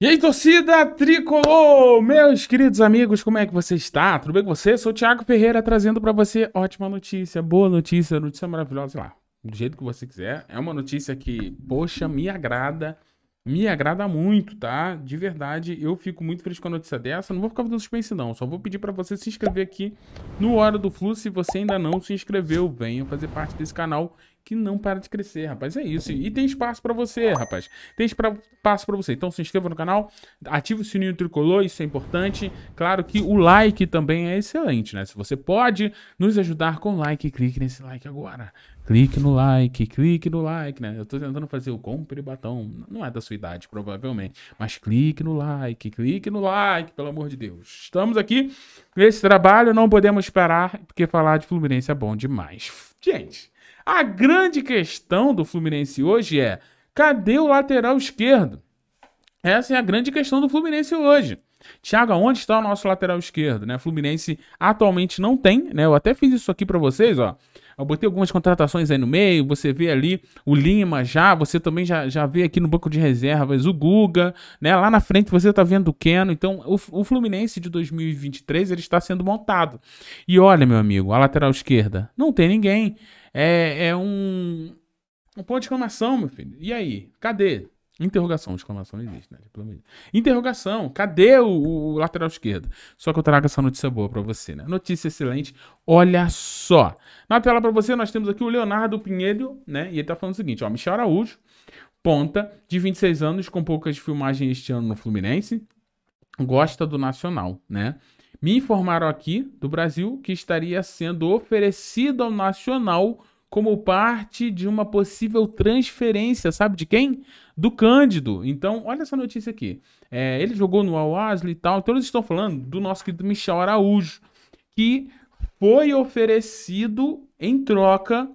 E aí, torcida tricolor! Meus queridos amigos, como é que você está? Tudo bem com você? sou o Thiago Ferreira trazendo para você ótima notícia, boa notícia, notícia maravilhosa, sei lá, do jeito que você quiser. É uma notícia que, poxa, me agrada, me agrada muito, tá? De verdade, eu fico muito feliz com a notícia dessa. Não vou ficar fazendo suspense, não. Só vou pedir para você se inscrever aqui no Hora do Flu. Se você ainda não se inscreveu, venha fazer parte desse canal que não para de crescer, rapaz. É isso. E tem espaço para você, rapaz. Tem espaço para você. Então se inscreva no canal, ative o sininho tricolor, isso é importante. Claro que o like também é excelente, né? Se você pode nos ajudar com like, clique nesse like agora. Clique no like, clique no like, né? Eu tô tentando fazer o compre batom. Não é da sua idade, provavelmente. Mas clique no like, clique no like, pelo amor de Deus. Estamos aqui nesse trabalho, não podemos parar, porque falar de Fluminense é bom demais. Gente. A grande questão do Fluminense hoje é: cadê o lateral esquerdo? Essa é a grande questão do Fluminense hoje. Thiago, onde está o nosso lateral esquerdo, né? Fluminense atualmente não tem, né? Eu até fiz isso aqui para vocês, ó. Eu botei algumas contratações aí no meio, você vê ali o Lima já, você também já, já vê aqui no banco de reservas o Guga, né? Lá na frente você está vendo o Keno. Então, o, o Fluminense de 2023 ele está sendo montado. E olha, meu amigo, a lateral esquerda, não tem ninguém. É, é um, um ponto de exclamação, meu filho. E aí? Cadê? Interrogação, exclamação não existe, né? Interrogação, cadê o, o, lateral esquerdo? Só que eu trago essa notícia boa para você, né? Notícia excelente, olha só. Na tela para você nós temos aqui o Leonardo Pinheiro, né? E ele tá falando o seguinte, ó, Michel Araújo, ponta, de 26 anos, com poucas filmagens este ano no Fluminense, gosta do Nacional, né? Me informaram aqui do Brasil que estaria sendo oferecido ao Nacional como parte de uma possível transferência, sabe de quem? Do Cândido. Então, olha essa notícia aqui. É, ele jogou no Al-Wasl e tal. Todos então, estão falando do nosso querido Michel Araújo, que foi oferecido em troca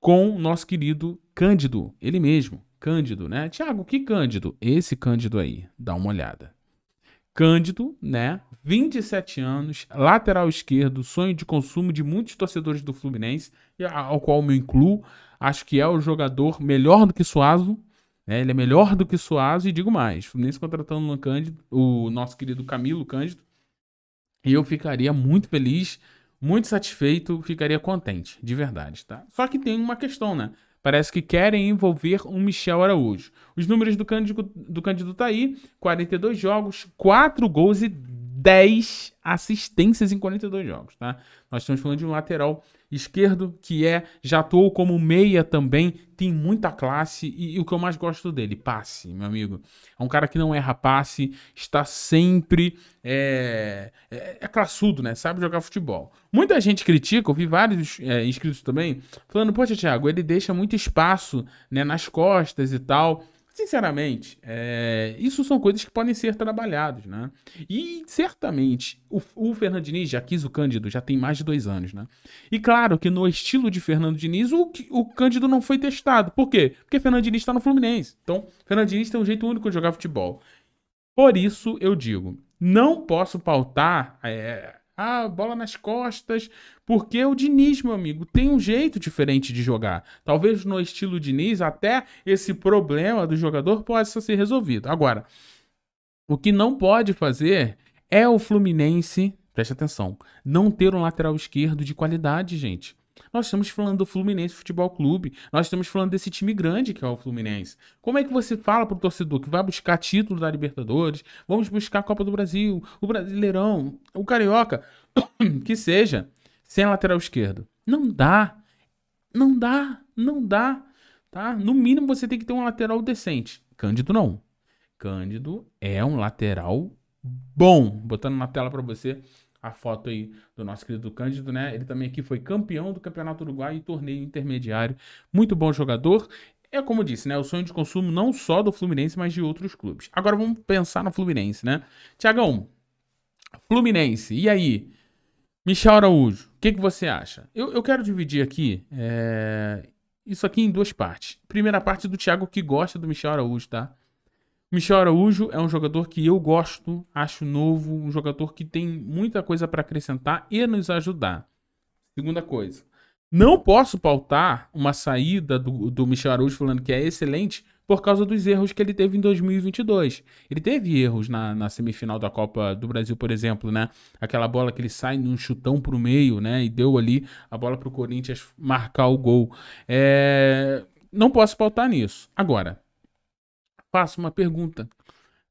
com nosso querido Cândido, ele mesmo, Cândido, né? Tiago, que Cândido? Esse Cândido aí, dá uma olhada. Cândido, né, 27 anos, lateral esquerdo, sonho de consumo de muitos torcedores do Fluminense, ao qual me incluo. Acho que é o jogador melhor do que Suazo, né? Ele é melhor do que Suazo e digo mais, Fluminense contratando o, Cândido, o nosso querido Camilo Cândido, e eu ficaria muito feliz, muito satisfeito, ficaria contente, de verdade, tá? Só que tem uma questão, né? Parece que querem envolver um Michel Araújo. Os números do Cândido, do Cândido tá aí, 42 jogos, 4 gols e 10 assistências em 42 jogos, tá? Nós estamos falando de um lateral esquerdo que é já atuou como meia também, tem muita classe e, e, o que eu mais gosto dele, passe, meu amigo. É um cara que não erra passe, está sempre é, é, é classudo, né? Sabe jogar futebol. Muita gente critica, eu vi vários é, inscritos também falando, poxa, Thiago, ele deixa muito espaço, né, nas costas e tal. Sinceramente, é, isso são coisas que podem ser trabalhadas, né? E certamente o, o, Fernando Diniz já quis o Cândido, já tem mais de dois anos, né? E claro que no estilo de Fernando Diniz, o, o Cândido não foi testado. Por quê? Porque Fernando Diniz está no Fluminense. Então, Fernando Diniz tem um jeito único de jogar futebol. Por isso eu digo, não posso pautar é, ah, bola nas costas. Porque o Diniz, meu amigo, tem um jeito diferente de jogar. Talvez no estilo Diniz, até esse problema do jogador possa ser resolvido. Agora, o que não pode fazer é o Fluminense, preste atenção, não ter um lateral esquerdo de qualidade, gente. Nós estamos falando do Fluminense Futebol Clube, nós estamos falando desse time grande que é o Fluminense. Como é que você fala para o torcedor que vai buscar título da Libertadores, vamos buscar a Copa do Brasil, o Brasileirão, o Carioca, que seja, sem lateral esquerdo? Não dá, não dá, não dá, tá? No mínimo você tem que ter um lateral decente. Cândido não. Cândido é um lateral bom, botando na tela para você a foto aí do nosso querido Cândido, né? Ele também aqui foi campeão do Campeonato Uruguai e torneio intermediário. Muito bom jogador. É como eu disse, né? O sonho de consumo não só do Fluminense, mas de outros clubes. Agora vamos pensar no Fluminense, né? Tiagão, Fluminense, e aí? Michel Araújo, o que, que você acha? Eu, eu quero dividir aqui é, isso aqui em duas partes. Primeira parte do Thiago que gosta do Michel Araújo, tá? Michel Araújo é um jogador que eu gosto, acho novo, um jogador que tem muita coisa para acrescentar e nos ajudar. Segunda coisa, não posso pautar uma saída do, do Michel Araújo falando que é excelente por causa dos erros que ele teve em 2022. Ele teve erros na, na, semifinal da Copa do Brasil, por exemplo, né? Aquela bola que ele sai num chutão pro meio, né? E deu ali a bola pro Corinthians marcar o gol. É... Não posso pautar nisso. Agora, faço uma pergunta,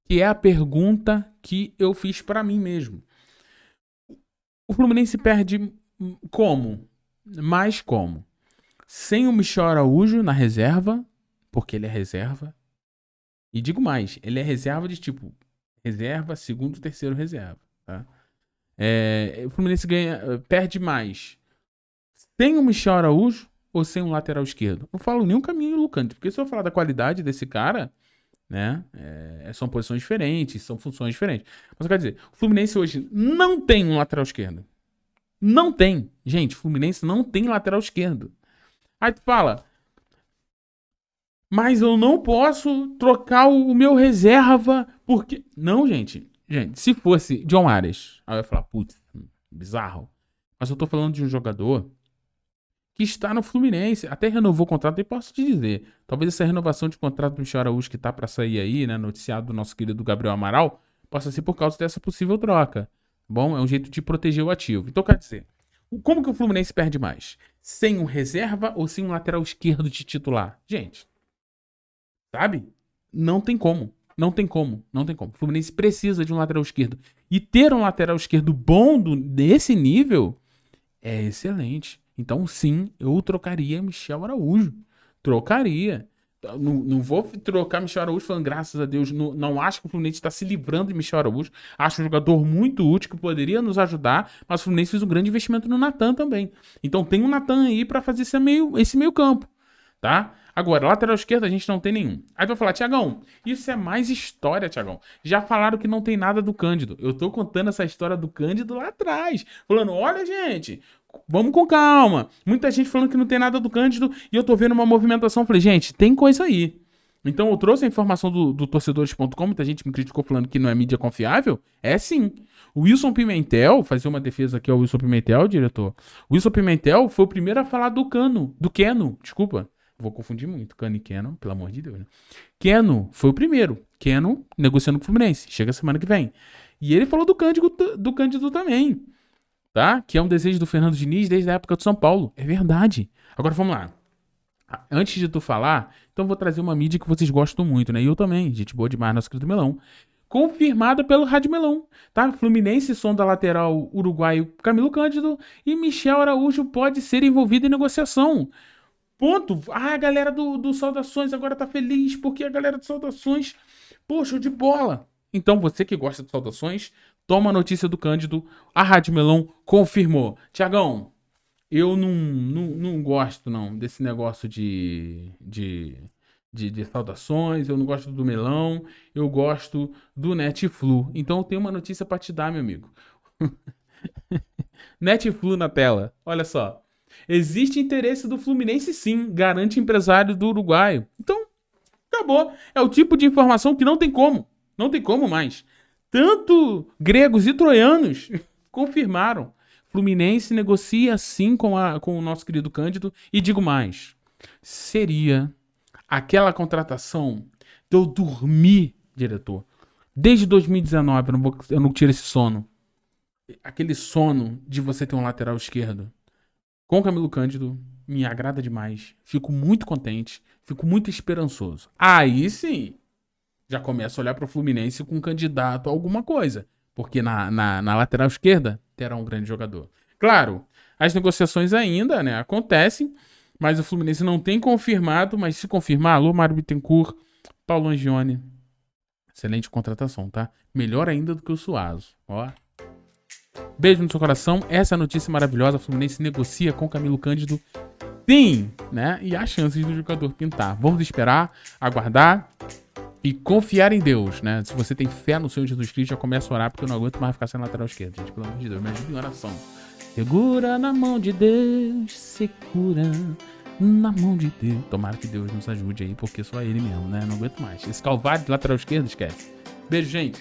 que é a pergunta que eu fiz para mim mesmo. O Fluminense perde como? Mais como? Sem o Michel Araújo na reserva, porque ele é reserva. E digo mais, ele é reserva de tipo reserva, segundo, terceiro reserva, tá? É, o Fluminense ganha, perde mais sem o Michel Araújo ou sem um lateral esquerdo? Não falo nenhum caminho, Lucante, porque se eu falar da qualidade desse cara, né? É, são posições diferentes, são funções diferentes. Mas eu quero dizer, o Fluminense hoje não tem um lateral esquerdo. Não tem. Gente, o Fluminense não tem lateral esquerdo. Aí tu fala, mas eu não posso trocar o meu reserva porque. Não, gente. Gente, se fosse John Arias, aí eu ia falar, putz, bizarro. Mas eu tô falando de um jogador que está no Fluminense. Até renovou o contrato, e posso te dizer. Talvez essa renovação de contrato do Michel Araújo que está para sair aí, né? Noticiado do nosso querido Gabriel Amaral, possa ser por causa dessa possível troca. Tá bom, é um jeito de proteger o ativo. Então, quer dizer, como que o Fluminense perde mais? Sem um reserva ou sem um lateral esquerdo de titular? Gente, sabe? Não tem como. Não tem como, não tem como. O Fluminense precisa de um lateral esquerdo. E ter um lateral esquerdo bom do, desse nível é excelente. Então, sim, eu trocaria Michel Araújo. Trocaria. Não, não, vou trocar Michel Araújo falando, graças a Deus, não, não acho que o Fluminense está se livrando de Michel Araújo. Acho um jogador muito útil que poderia nos ajudar, mas o Fluminense fez um grande investimento no Natan também. Então tem o um Natan aí para fazer esse meio, esse meio campo, tá? Agora, lateral esquerda a gente não tem nenhum. Aí vai falar, Tiagão, isso é mais história, Tiagão. Já falaram que não tem nada do Cândido. Eu tô contando essa história do Cândido lá atrás. Falando, olha, gente, vamos com calma. Muita gente falando que não tem nada do Cândido e eu tô vendo uma movimentação. Falei, gente, tem coisa aí. Então eu trouxe a informação do, do torcedores.com, muita gente me criticou falando que não é mídia confiável. É sim. O Wilson Pimentel, fazer uma defesa aqui ao é Wilson Pimentel, diretor. O Wilson Pimentel foi o primeiro a falar do Cano, do Keno, desculpa. Vou confundir muito, Cano e Keno, pelo amor de Deus. Né? Keno foi o primeiro. Keno negociando com o Fluminense. Chega semana que vem. E ele falou do Cândido, do Cândido também tá? Que é um desejo do Fernando Diniz desde a época do São Paulo. É verdade. Agora vamos lá. Ah, antes de tu falar, então vou trazer uma mídia que vocês gostam muito, né? E eu também, gente boa demais, nosso querido Melão. Confirmado pelo Rádio Melão, tá? Fluminense sonda lateral uruguaio Camilo Cândido e Michel Araújo pode ser envolvido em negociação. Ponto. Ah, a galera do, do Saudações agora tá feliz porque a galera do Saudações, poxa, de bola. Então você que gosta de Saudações, Toma notícia do Cândido, a Rádio Melão confirmou. Tiagão, eu não, não, não gosto não desse negócio de, de, de, de saudações, eu não gosto do Melão, eu gosto do Netflu. Então eu tenho uma notícia para te dar, meu amigo. Netflu na tela, olha só. Existe interesse do Fluminense sim, garante empresário do Uruguaio. Então, acabou. É o tipo de informação que não tem como. Não tem como mais. Tanto gregos e troianos confirmaram. Fluminense negocia assim com, com o nosso querido Cândido. E digo mais: seria aquela contratação de eu dormir, diretor. Desde 2019, eu não, eu não tiro esse sono. Aquele sono de você ter um lateral esquerdo. Com o Camilo Cândido, me agrada demais. Fico muito contente. Fico muito esperançoso. Aí sim, já começa a olhar para o Fluminense com candidato a alguma coisa. Porque na, na, na, lateral esquerda terá um grande jogador. Claro, as negociações ainda né, acontecem, mas o Fluminense não tem confirmado, mas se confirmar, alô, Mário Bittencourt, Paulo Angione. Excelente contratação, tá? Melhor ainda do que o Suazo. Ó. Beijo no seu coração. Essa é notícia maravilhosa. O Fluminense negocia com Camilo Cândido. Sim, né? E há chances do jogador pintar. Vamos esperar, aguardar. E confiar em Deus, né? Se você tem fé no Senhor Jesus Cristo, já começa a orar, porque eu não aguento mais ficar sem lateral esquerdo, gente. Pelo amor de Deus, me ajuda em oração. Segura na mão de Deus, segura na mão de Deus. Tomara que Deus nos ajude aí, porque só Ele mesmo, né? Não aguento mais. Esse calvário de lateral esquerdo, esquece. Beijo, gente.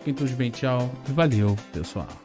Fiquem todos bem, tchau. Valeu, pessoal.